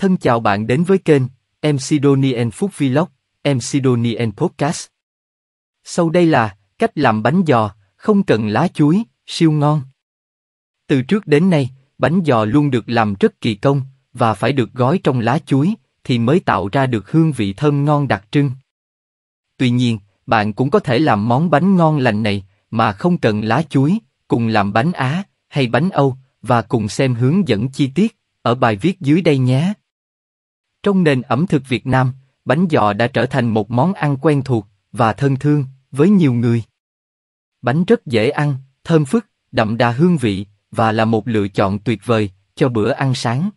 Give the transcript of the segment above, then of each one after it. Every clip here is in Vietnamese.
Thân chào bạn đến với kênh Em Sidonian Food Vlog, Em Sidonian Podcast. Sau đây là cách làm bánh giò, không cần lá chuối, siêu ngon. Từ trước đến nay, bánh giò luôn được làm rất kỳ công và phải được gói trong lá chuối thì mới tạo ra được hương vị thơm ngon đặc trưng. Tuy nhiên, bạn cũng có thể làm món bánh ngon lành này mà không cần lá chuối, cùng làm bánh Á hay bánh Âu và cùng xem hướng dẫn chi tiết ở bài viết dưới đây nhé. Trong nền ẩm thực Việt Nam, bánh giò đã trở thành một món ăn quen thuộc và thân thương với nhiều người. Bánh rất dễ ăn, thơm phức, đậm đà hương vị và là một lựa chọn tuyệt vời cho bữa ăn sáng.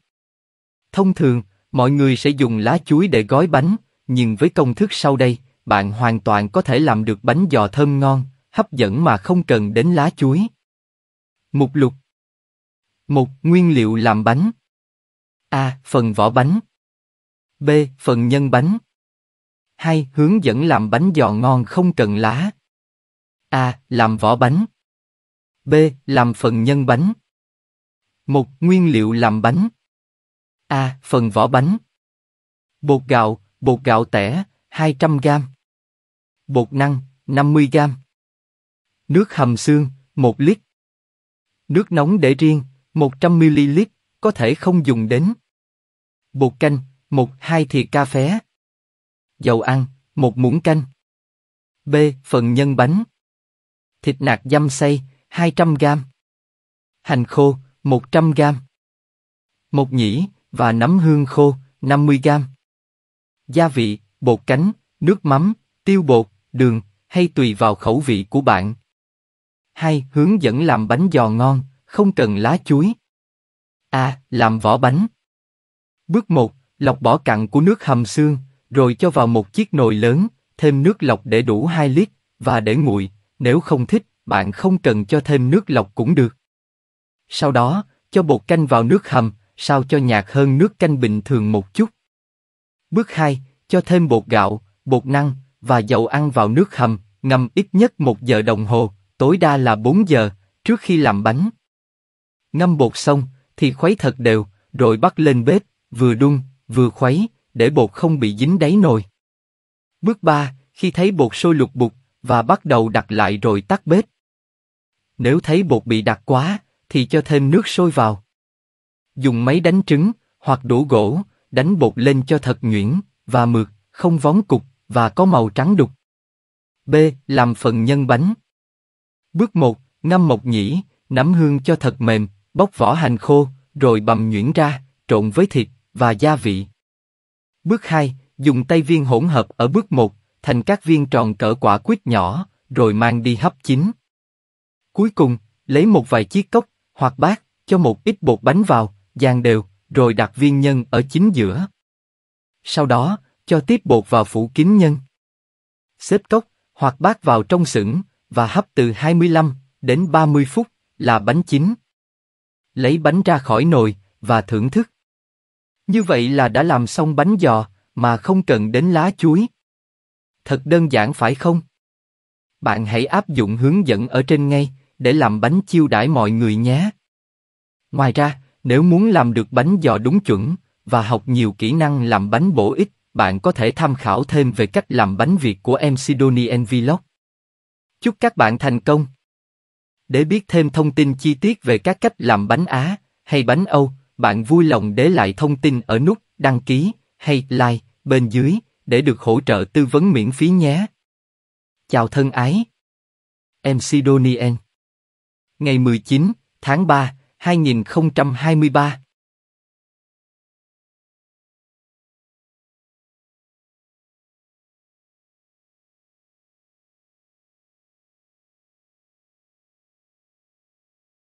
Thông thường, mọi người sẽ dùng lá chuối để gói bánh, nhưng với công thức sau đây, bạn hoàn toàn có thể làm được bánh giò thơm ngon, hấp dẫn mà không cần đến lá chuối. Mục lục một Nguyên liệu làm bánh A. phần vỏ bánh B. Phần nhân bánh 2. Hướng dẫn làm bánh giòn ngon không cần lá A. Làm vỏ bánh B. Làm phần nhân bánh 1. Nguyên liệu làm bánh A. Phần vỏ bánh Bột gạo, bột gạo tẻ, 200g Bột năng, 50g Nước hầm xương, 1 lít Nước nóng để riêng, 100ml, có thể không dùng đến Bột canh, một hai thìa cà phê Dầu ăn, một muỗng canh. B. Phần nhân bánh. Thịt nạc dăm xay, 200 gram. Hành khô, 100 gram. Một nhĩ và nấm hương khô, 50 gram. Gia vị, bột cánh, nước mắm, tiêu bột, đường, hay tùy vào khẩu vị của bạn. hai Hướng dẫn làm bánh giò ngon, không cần lá chuối. A. làm vỏ bánh. Bước 1 lọc bỏ cặn của nước hầm xương, rồi cho vào một chiếc nồi lớn, thêm nước lọc để đủ 2 lít, và để nguội, nếu không thích, bạn không cần cho thêm nước lọc cũng được. Sau đó, cho bột canh vào nước hầm, sao cho nhạt hơn nước canh bình thường một chút. Bước 2, cho thêm bột gạo, bột năng và dầu ăn vào nước hầm, ngâm ít nhất 1 giờ đồng hồ, tối đa là 4 giờ, trước khi làm bánh. Ngâm bột xong, thì khuấy thật đều, rồi bắt lên bếp, vừa đun, vừa khuấy, để bột không bị dính đáy nồi. Bước 3, khi thấy bột sôi lục bục, và bắt đầu đặt lại rồi tắt bếp. Nếu thấy bột bị đặc quá, thì cho thêm nước sôi vào. Dùng máy đánh trứng, hoặc đũa gỗ, đánh bột lên cho thật nhuyễn, và mượt, không vón cục, và có màu trắng đục. B. Làm phần nhân bánh. Bước 1. Ngâm mộc nhĩ, nắm hương cho thật mềm, bóc vỏ hành khô, rồi bằm nhuyễn ra, trộn với thịt, và gia vị. Bước 2, dùng tay viên hỗn hợp ở bước 1, thành các viên tròn cỡ quả quýt nhỏ, rồi mang đi hấp chín. Cuối cùng, lấy một vài chiếc cốc hoặc bát, cho một ít bột bánh vào, dàn đều, rồi đặt viên nhân ở chính giữa. Sau đó, cho tiếp bột vào phủ kín nhân. Xếp cốc hoặc bát vào trong sửng và hấp từ 25 đến 30 phút là bánh chín. Lấy bánh ra khỏi nồi và thưởng thức. Như vậy là đã làm xong bánh giò, mà không cần đến lá chuối. Thật đơn giản phải không? Bạn hãy áp dụng hướng dẫn ở trên ngay, để làm bánh chiêu đãi mọi người nhé. Ngoài ra, nếu muốn làm được bánh giò đúng chuẩn, và học nhiều kỹ năng làm bánh bổ ích, bạn có thể tham khảo thêm về cách làm bánh Việt của em Sidonian Vlog. Chúc các bạn thành công! Để biết thêm thông tin chi tiết về các cách làm bánh Á hay bánh Âu, bạn vui lòng để lại thông tin ở nút đăng ký hay like bên dưới để được hỗ trợ tư vấn miễn phí nhé. Chào thân ái. MC Donien. Ngày 19 tháng 3, 2023